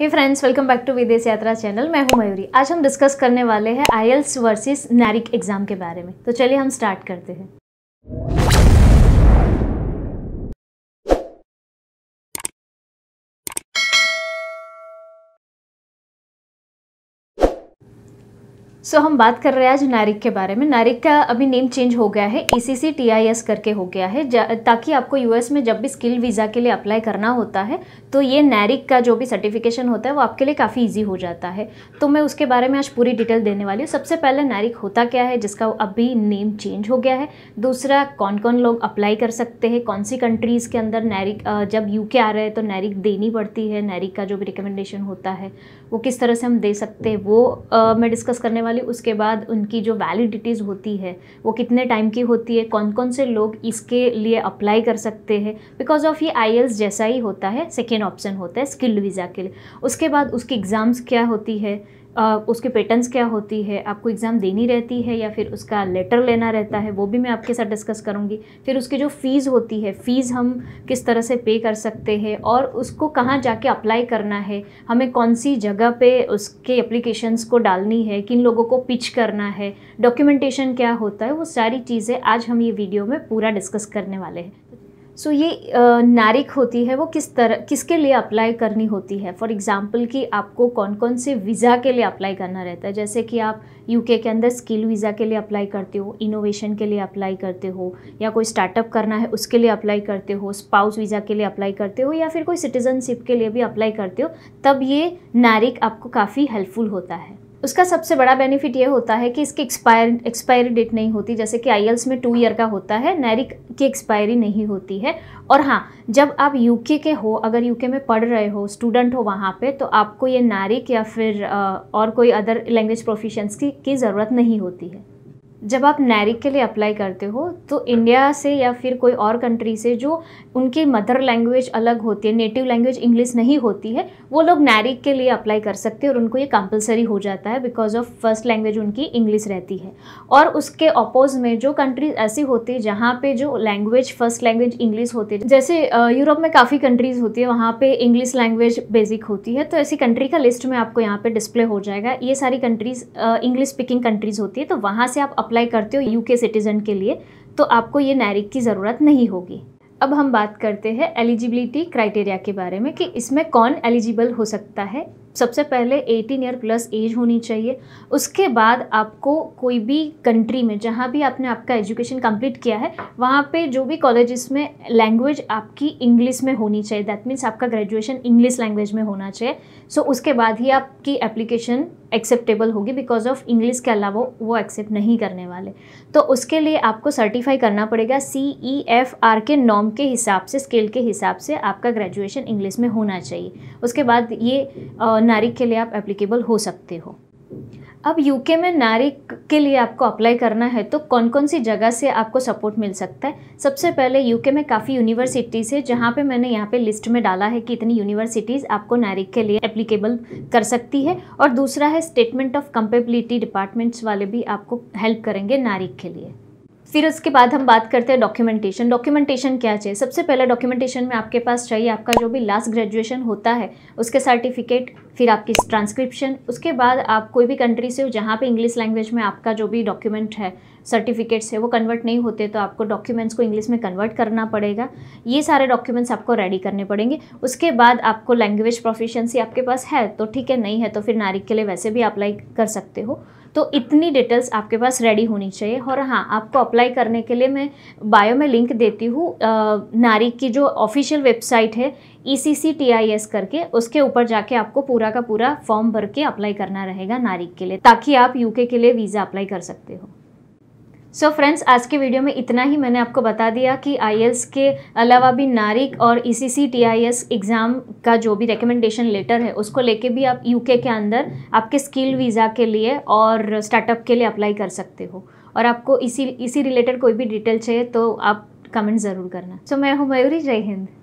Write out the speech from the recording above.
hey friends welcome back to Videsh Yatra channel मैं हूं मयूरी आज हम डिस्कस करने वाले हैं आईएल्स वर्सेस नैरिक एग्ज़ाम के बारे में तो चलिए हम स्टार्ट करते हैं सो so, हम बात कर रहे हैं आज नारिक के बारे में नारिक का अभी नेम चेंज हो गया है ई e सी करके हो गया है ताकि आपको यूएस में जब भी स्किल वीज़ा के लिए अप्लाई करना होता है तो ये नारिक का जो भी सर्टिफिकेशन होता है वो आपके लिए काफ़ी ईजी हो जाता है तो मैं उसके बारे में आज पूरी डिटेल देने वाली हूँ सबसे पहले नारिक होता क्या है जिसका अभी नेम चेंज हो गया है दूसरा कौन कौन लोग अप्लाई कर सकते हैं कौन सी कंट्रीज़ के अंदर नैरिक जब यू आ रहे हैं तो नैरिक देनी पड़ती है नैरिक का जो भी रिकमेंडेशन होता है वो किस तरह से हम दे सकते हैं वो मैं डिस्कस करने वाली वाली उसके बाद उनकी जो वैलिडिटीज़ होती है वो कितने टाइम की होती है कौन कौन से लोग इसके लिए अप्लाई कर सकते हैं बिकॉज ऑफ ये आई जैसा ही होता है सेकेंड ऑप्शन होता है स्किल्ड वीज़ा के लिए उसके बाद उसकी एग्ज़ाम्स क्या होती है उसके पैटर्न्स क्या होती है आपको एग्ज़ाम देनी रहती है या फिर उसका लेटर लेना रहता है वो भी मैं आपके साथ डिस्कस करूँगी फिर उसकी जो फ़ीस होती है फ़ीस हम किस तरह से पे कर सकते हैं और उसको कहाँ जाके अप्लाई करना है हमें कौन सी जगह पे उसके एप्लीकेशंस को डालनी है किन लोगों को पिच करना है डॉक्यूमेंटेशन क्या होता है वो सारी चीज़ें आज हम ये वीडियो में पूरा डिस्कस करने वाले हैं सो ये नारिक होती है वो किस तरह किसके लिए अप्लाई करनी होती है फॉर एग्ज़ाम्पल कि आपको कौन कौन से वीज़ा के लिए अप्लाई करना रहता है जैसे कि आप यूके के अंदर स्किल वीज़ा के लिए अप्लाई करते हो इनोवेशन के लिए अप्लाई करते हो या कोई स्टार्टअप करना है उसके लिए अप्लाई करते हो स्पाउस वीज़ा के लिए अप्लाई करते हो या फिर कोई सिटीज़नशिप के लिए भी अप्लाई करते हो तब ये नारिक आपको काफ़ी हेल्पफुल होता है उसका सबसे बड़ा बेनिफिट ये होता है कि इसकी एक्सपायर एक्सपायरी डेट नहीं होती जैसे कि आई में टू ईयर का होता है नैरिक की एक्सपायरी नहीं होती है और हाँ जब आप यूके के हो अगर यूके में पढ़ रहे हो स्टूडेंट हो वहाँ पे तो आपको ये नारिक या फिर और कोई अदर लैंग्वेज प्रोफिशंस की, की ज़रूरत नहीं होती है जब आप नैरिक के लिए अप्लाई करते हो तो इंडिया से या फिर कोई और कंट्री से जो उनकी मदर लैंग्वेज अलग होती है नेटिव लैंग्वेज इंग्लिश नहीं होती है वो लोग नैरिक के लिए अप्लाई कर सकते हैं और उनको ये कंपलसरी हो जाता है बिकॉज ऑफ फर्स्ट लैंग्वेज उनकी इंग्लिश रहती है और उसके अपोज में जो कंट्रीज ऐसी होती है जहाँ पर जो लैंग्वेज फर्स्ट लैंग्वेज इंग्लिश होती है जैसे यूरोप में काफ़ी कंट्रीज होती है वहाँ पर इंग्लिश लैंग्वेज बेसिक होती है तो ऐसी कंट्री का लिस्ट में आपको यहाँ पर डिस्प्ले हो जाएगा ये सारी कंट्रीज इंग्लिश स्पीकिंग कंट्रीज होती है तो वहाँ से आप अप्लाई करते हो यूके सिटीज़न के लिए तो आपको ये नैरिक की ज़रूरत नहीं होगी अब हम बात करते हैं एलिजिबिलिटी क्राइटेरिया के बारे में कि इसमें कौन एलिजिबल हो सकता है सबसे पहले 18 ईयर प्लस एज होनी चाहिए उसके बाद आपको कोई भी कंट्री में जहाँ भी आपने आपका एजुकेशन कंप्लीट किया है वहाँ पे जो भी कॉलेज़ में लैंग्वेज आपकी इंग्लिश में होनी चाहिए दैट मीन्स आपका ग्रेजुएशन इंग्लिश लैंग्वेज में होना चाहिए सो so, उसके बाद ही आपकी एप्लीकेशन एक्सेप्टेबल होगी बिकॉज ऑफ इंग्लिश के अलावा वो एक्सेप्ट नहीं करने वाले तो उसके लिए आपको सर्टिफाई करना पड़ेगा सी ई एफ आर के नॉम के हिसाब से स्केल के हिसाब से आपका ग्रेजुएशन इंग्लिश में होना चाहिए उसके बाद ये नारिक के लिए आप एप्लीकेबल हो सकते हो अब यूके में नारिक के लिए आपको अप्लाई करना है तो कौन कौन सी जगह से आपको सपोर्ट मिल सकता है सबसे पहले यूके में काफ़ी यूनिवर्सिटीज़ है जहाँ पे मैंने यहाँ पे लिस्ट में डाला है कि इतनी यूनिवर्सिटीज़ आपको नारिक के लिए एप्लीकेबल कर सकती है और दूसरा है स्टेटमेंट ऑफ कंपेबिलिटी डिपार्टमेंट्स वाले भी आपको हेल्प करेंगे नारिक के लिए फिर उसके बाद हम बात करते हैं डॉक्यूमेंटेशन डॉक्यूमेंटेशन क्या चाहिए सबसे पहले डॉक्यूमेंटेशन में आपके पास चाहिए आपका जो भी लास्ट ग्रेजुएशन होता है उसके सर्टिफिकेट फिर आपकी ट्रांसक्रिप्शन उसके बाद आप कोई भी कंट्री से हो जहाँ पे इंग्लिश लैंग्वेज में आपका जो भी डॉक्यूमेंट है सर्टिफिकेट्स है वो कन्वर्ट नहीं होते तो आपको डॉक्यूमेंट्स को इंग्लिश में कन्वर्ट करना पड़ेगा ये सारे डॉक्यूमेंट्स आपको रेडी करने पड़ेंगे उसके बाद आपको लैंग्वेज प्रोफिशेंसी आपके पास है तो ठीक है नहीं है तो फिर नारिक के लिए वैसे भी अप्लाई कर सकते हो तो इतनी डिटेल्स आपके पास रेडी होनी चाहिए और हाँ आपको अप्लाई करने के लिए मैं बायो में लिंक देती हूँ नारिक की जो ऑफिशियल वेबसाइट है ई सी सी टी आई एस करके उसके ऊपर जाके आपको पूरा का पूरा फॉर्म भर के अप्लाई करना रहेगा नारिक के लिए ताकि आप यूके के लिए वीज़ा अप्लाई कर सकते हो सो so फ्रेंड्स आज के वीडियो में इतना ही मैंने आपको बता दिया कि आई के अलावा भी नारिक और ई सी एग्ज़ाम का जो भी रिकमेंडेशन लेटर है उसको लेके भी आप यूके के अंदर आपके स्किल वीज़ा के लिए और स्टार्टअप के लिए अप्लाई कर सकते हो और आपको इसी इसी रिलेटेड कोई भी डिटेल चाहिए तो आप कमेंट ज़रूर करना सो so, मैं हूँ मयूरी जय हिंद